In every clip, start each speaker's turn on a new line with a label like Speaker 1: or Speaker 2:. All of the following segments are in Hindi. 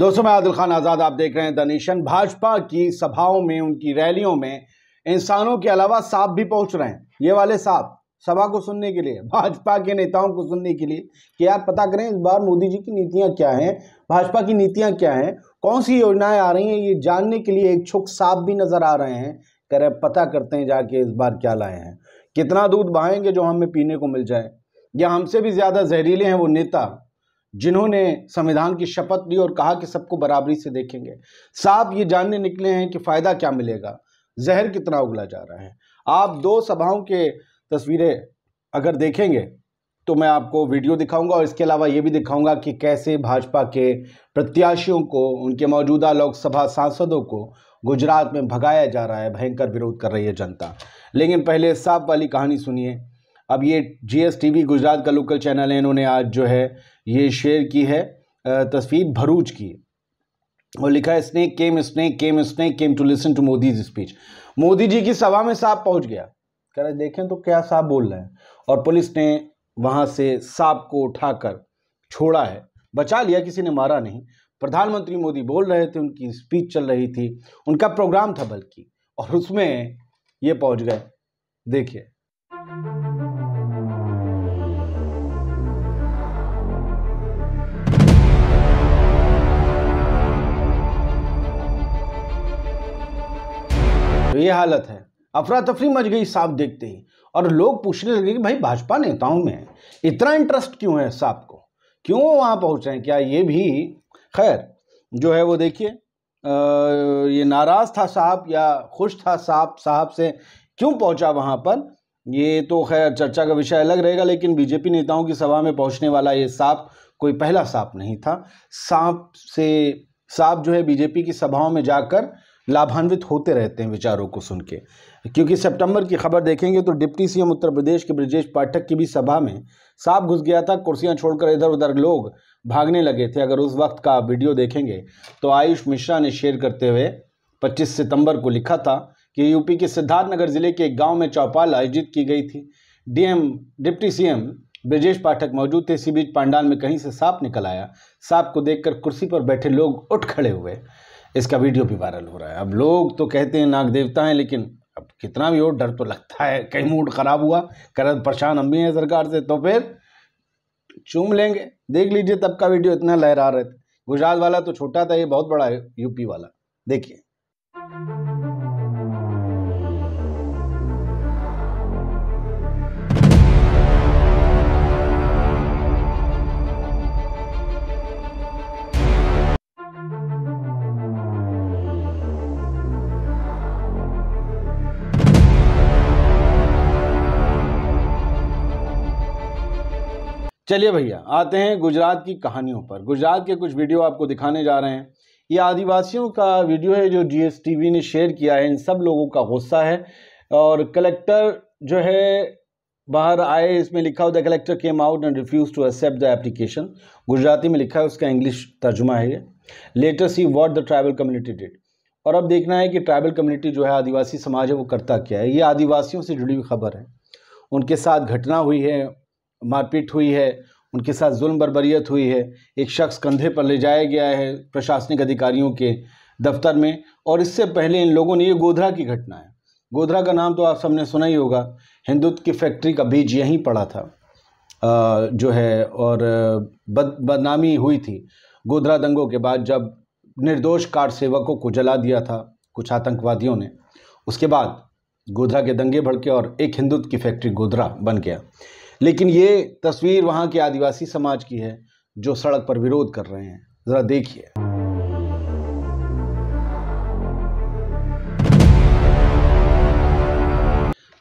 Speaker 1: दोस्तों मैं आदिल खान आज़ाद आप देख रहे हैं दनिशन भाजपा की सभाओं में उनकी रैलियों में इंसानों के अलावा सांप भी पहुंच रहे हैं ये वाले सांप सभा को सुनने के लिए भाजपा के नेताओं को सुनने के लिए कि यार पता करें इस बार मोदी जी की नीतियां क्या हैं भाजपा की नीतियां क्या हैं कौन सी योजनाएं आ रही हैं ये जानने के लिए एक छुक सांप भी नज़र आ रहे हैं कह रहे पता करते हैं जाके इस बार क्या लाए हैं कितना दूध बहाएंगे जो हमें पीने को मिल जाए या हमसे भी ज़्यादा जहरीले हैं वो नेता जिन्होंने संविधान की शपथ ली और कहा कि सबको बराबरी से देखेंगे साहब ये जानने निकले हैं कि फ़ायदा क्या मिलेगा जहर कितना उगला जा रहा है आप दो सभाओं के तस्वीरें अगर देखेंगे तो मैं आपको वीडियो दिखाऊंगा और इसके अलावा ये भी दिखाऊंगा कि कैसे भाजपा के प्रत्याशियों को उनके मौजूदा लोकसभा सांसदों को गुजरात में भगाया जा रहा है भयंकर विरोध कर रही है जनता लेकिन पहले साफ वाली कहानी सुनिए अब ये जी गुजरात का लोकल चैनल है इन्होंने आज जो है ये शेर की है तस्वीर भरूच की और लिखा है snake came snake came snake came to listen to Modi's speech Modi ji की सभा में सांप पहुंच गया कह रहे देखें तो क्या सांप बोल रहे हैं और पुलिस ने वहां से सांप को उठाकर छोड़ा है बचा लिया किसी ने मारा नहीं प्रधानमंत्री मोदी बोल रहे थे उनकी स्पीच चल रही थी उनका प्रोग्राम था बल्कि और उसमें ये पहुंच गए देखिए ये हालत है अफरा तफरी मच गई साहब देखते ही और लोग पूछने लगे कि भाई भाजपा नेताओं में इतना इंटरेस्ट क्यों है साहब को क्यों वहाँ पहुँच रहे हैं क्या ये भी खैर जो है वो देखिए ये नाराज़ था साहब या खुश था साहब साहब से क्यों पहुँचा वहाँ पर ये तो खैर चर्चा का विषय अलग रहेगा लेकिन बीजेपी नेताओं की सभा में पहुँचने वाला ये सांप कोई पहला सांप नहीं था सांप से सांप जो है बीजेपी की सभाओं में जाकर लाभान्वित होते रहते हैं विचारों को सुन के क्योंकि सितंबर की खबर देखेंगे तो डिप्टी सीएम उत्तर प्रदेश के ब्रजेश पाठक की भी सभा में सांप घुस गया था कुर्सियां छोड़कर इधर उधर लोग भागने लगे थे अगर उस वक्त का वीडियो देखेंगे तो आयुष मिश्रा ने शेयर करते हुए पच्चीस सितंबर को लिखा था कि यूपी के सिद्धार्थनगर जिले के एक गाँव में चौपाल आयोजित की गई थी DM deputy C Brajesh Pathak मौजूद थे इसी बीच पांडाल में कहीं से सांप निकल आया सांप को देखकर कुर्सी पर बैठे लोग उठ खड़े हुए इसका वीडियो भी वायरल हो रहा है अब लोग तो कहते हैं नाग देवता हैं लेकिन अब कितना भी हो डर तो लगता है कहीं मूड खराब हुआ कर परेशान हम भी हैं सरकार से तो फिर चूम लेंगे देख लीजिए तब का वीडियो इतना लहरा रहे थे गुजरात वाला तो छोटा था ये बहुत बड़ा है यूपी वाला देखिए चलिए भैया आते हैं गुजरात की कहानियों पर गुजरात के कुछ वीडियो आपको दिखाने जा रहे हैं ये आदिवासियों का वीडियो है जो जी ने शेयर किया है इन सब लोगों का गुस्सा है और कलेक्टर जो है बाहर आए इसमें लिखा हुआ the collector came out and refuse to accept the application Gujarati में लिखा है उसका इंग्लिश तर्जुमा है ये letter see what the tribal community did और अब देखना है कि ट्राइबल कम्युनिटी जो है आदिवासी समाज है वो करता क्या है ये आदिवासियों से जुड़ी हुई खबर है उनके साथ घटना हुई है मारपीट हुई है उनके साथ जुल्म बरबरीत हुई है एक शख्स कंधे पर ले जाया गया है प्रशासनिक अधिकारियों के दफ्तर में और इससे पहले इन लोगों ने ये गोधरा की घटना है गोधरा का नाम तो आप सबने सुना ही होगा हिंदुत्व की फैक्ट्री का बीज यहीं पड़ा था जो है और बद बदनामी हुई थी गोधरा दंगों के बाद जब निर्दोष कार सेवकों को जला दिया था कुछ आतंकवादियों ने उसके बाद गोधरा के दंगे भड़के और एक हिंदुत्व की फैक्ट्री गोधरा बन गया लेकिन ये तस्वीर वहाँ के आदिवासी समाज की है जो सड़क पर विरोध कर रहे हैं ज़रा देखिए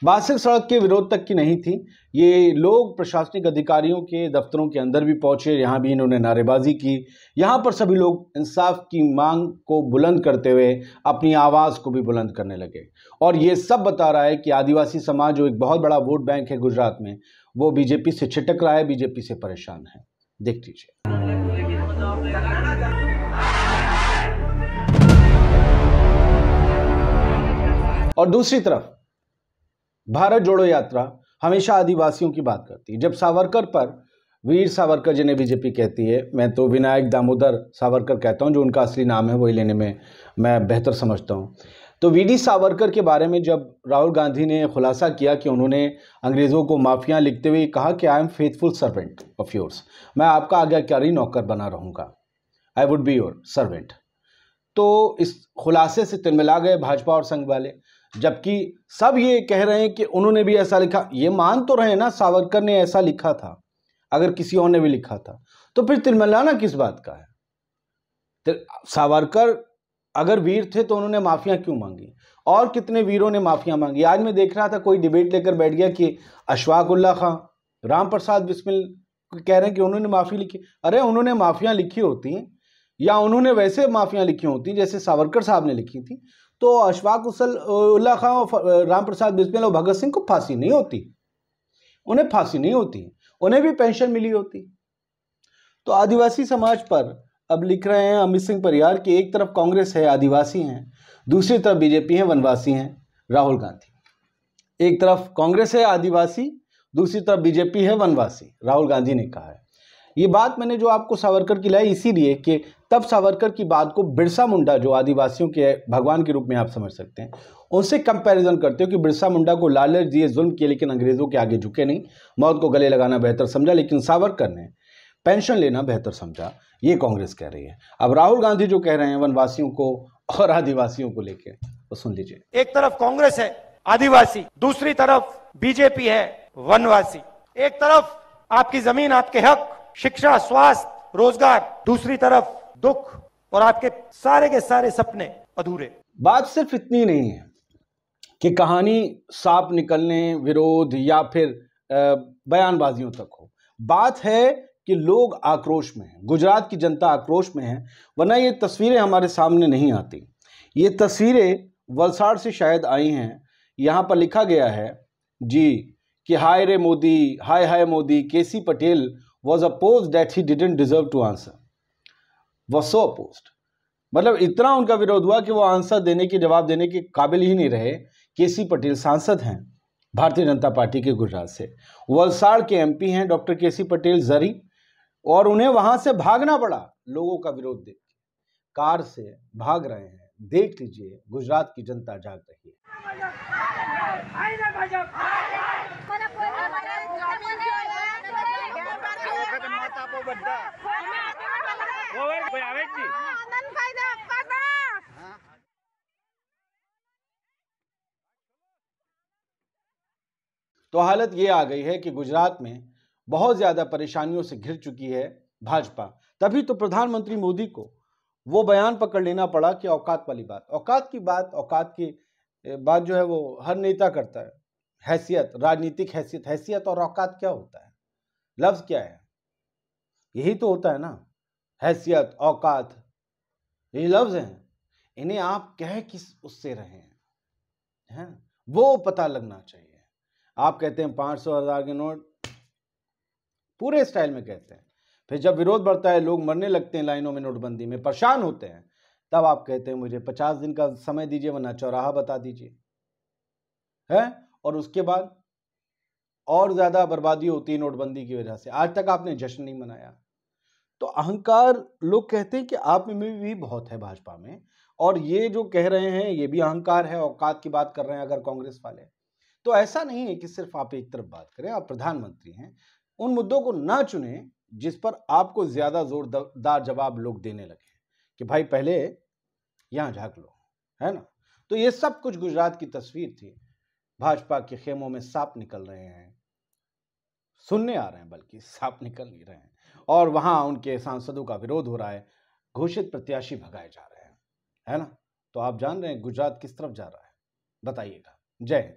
Speaker 1: बासिर सड़क के विरोध तक की नहीं थी ये लोग प्रशासनिक अधिकारियों के दफ्तरों के अंदर भी पहुंचे यहाँ भी इन्होंने नारेबाजी की यहाँ पर सभी लोग इंसाफ की मांग को बुलंद करते हुए अपनी आवाज़ को भी बुलंद करने लगे और ये सब बता रहा है कि आदिवासी समाज जो एक बहुत बड़ा वोट बैंक है गुजरात में वो बीजेपी से छिटक रहा है बीजेपी से परेशान है देख लीजिए और दूसरी तरफ भारत जोड़ो यात्रा हमेशा आदिवासियों की बात करती है जब सावरकर पर वीर सावरकर जिन्हें बीजेपी कहती है मैं तो विनायक दामोदर सावरकर कहता हूं जो उनका असली नाम है वही लेने में मैं बेहतर समझता हूँ तो वी डी सावरकर के बारे में जब राहुल गांधी ने खुलासा किया कि उन्होंने अंग्रेज़ों को माफिया लिखते हुए कहा कि I am faithful servant of yours मैं आपका आज्ञाकारी नौकर बना रहूँगा I would be your servant तो इस खुलासे से तिलमिला गए भाजपा और संघ वाले जबकि सब ये कह रहे हैं कि उन्होंने भी ऐसा लिखा ये मान तो रहे ना सावरकर ने ऐसा लिखा था अगर किसी और ने भी लिखा था तो फिर तिलमलाना किस बात का है सावरकर अगर वीर थे तो उन्होंने माफिया क्यों मांगी और कितने वीरों ने माफिया मांगी आज मैं देख रहा था कोई डिबेट लेकर बैठ गया कि उल्ला खां राम प्रसाद बिस्मिल कह रहे हैं कि उन्होंने माफ़ी लिखी अरे उन्होंने माफियां लिखी होती हैं या उन्होंने वैसे माफियां लिखी होती जैसे सावरकर साहब ने लिखी थी तो अशफाक उल्ला खां और राम प्रसाद बिस्मिल और भगत सिंह को फांसी नहीं होती उन्हें फांसी नहीं होती उन्हें भी पेंशन मिली होती तो आदिवासी समाज पर अब लिख रहे हैं अमित सिंह परियार की एक तरफ कांग्रेस है आदिवासी हैं दूसरी तरफ बीजेपी है वनवासी हैं राहुल गांधी एक तरफ कांग्रेस है आदिवासी दूसरी तरफ बीजेपी है वनवासी राहुल गांधी ने कहा है ये बात मैंने जो आपको सावरकर की लाई इसीलिए कि तब सावरकर की बात को बिरसा मुंडा जो आदिवासियों के भगवान के रूप में आप समझ सकते हैं उनसे कंपैरिजन करते हो कि बिरसा मुंडा को लालच दिए जुल्म किए लेकिन अंग्रेज़ों के आगे झुके नहीं मौत को गले लगाना बेहतर समझा लेकिन सावरकर ने पेंशन लेना बेहतर समझा ये कांग्रेस कह रही है अब राहुल गांधी जो कह रहे हैं वनवासियों को और आदिवासियों को लेकर वो सुन लीजिए एक तरफ कांग्रेस है आदिवासी दूसरी तरफ बीजेपी है वनवासी एक तरफ आपकी जमीन आपके हक शिक्षा स्वास्थ्य रोजगार दूसरी तरफ दुख और आपके सारे के सारे सपने अधूरे बात सिर्फ इतनी नहीं है कि कहानी सांप निकलने विरोध या फिर बयानबाजियों तक हो बात है कि लोग आक्रोश में हैं गुजरात की जनता आक्रोश में है वरना ये तस्वीरें हमारे सामने नहीं आती ये तस्वीरें वलसाड़ से शायद आई हैं यहाँ पर लिखा गया है जी कि हाय रे मोदी हाय हाय मोदी के C Patel was opposed that he didn't deserve to answer was so opposed मतलब इतना उनका विरोध हुआ कि वो आंसर देने के जवाब देने के काबिल ही नहीं रहे के सी पटेल सांसद हैं भारतीय जनता पार्टी के गुजरात से वलसाड़ के एमपी हैं डॉक्टर के सी पटेल जरी और उन्हें वहां से भागना पड़ा लोगों का विरोध देख कार से भाग रहे हैं देख लीजिए गुजरात की जनता जाग रही है Ah, तो हालत ये आ गई है कि गुजरात में बहुत ज़्यादा परेशानियों से घिर चुकी है भाजपा तभी तो प्रधानमंत्री मोदी को वो बयान पकड़ लेना पड़ा कि औकात वाली बात औकात की बात औकात की बात जो है वो हर नेता करता है हैसियत राजनीतिक हैसियत हैसियत और औकात क्या होता है लफ्ज़ क्या है यही तो होता है ना हैसियत औकात ये लफ्ज़ हैं इन्हें आप कह किस उससे रहे हैं है वो पता लगना चाहिए आप कहते हैं पांच सौ हज़ार के नोट पूरे स्टाइल में कहते हैं फिर जब विरोध बढ़ता है लोग मरने लगते हैं लाइनों में नोटबंदी में परेशान होते हैं तब आप कहते हैं मुझे पचास दिन का समय दीजिए वरना चौराहा बता दीजिए है और उसके बाद और ज़्यादा बर्बादी होती है नोटबंदी की वजह से आज तक आपने जश्न नहीं मनाया तो अहंकार लोग कहते हैं कि आप में भी बहुत है भाजपा में और ये जो कह रहे हैं ये भी अहंकार है औकात की बात कर रहे हैं अगर कांग्रेस वाले तो ऐसा नहीं है कि सिर्फ आप एक तरफ बात करें आप प्रधानमंत्री हैं उन मुद्दों को ना चुने जिस पर आपको ज्यादा जोरदार जवाब लोग देने लगे कि भाई पहले यहां झाक लो है ना तो ये सब कुछ गुजरात की तस्वीर थी भाजपा के खेमों में सांप निकल रहे हैं सुनने आ रहे हैं बल्कि सांप निकल नहीं रहे हैं और वहां उनके सांसदों का विरोध हो रहा है घोषित प्रत्याशी भगाए जा रहे हैं है ना तो आप जान रहे हैं गुजरात किस तरफ जा रहा है बताइएगा जय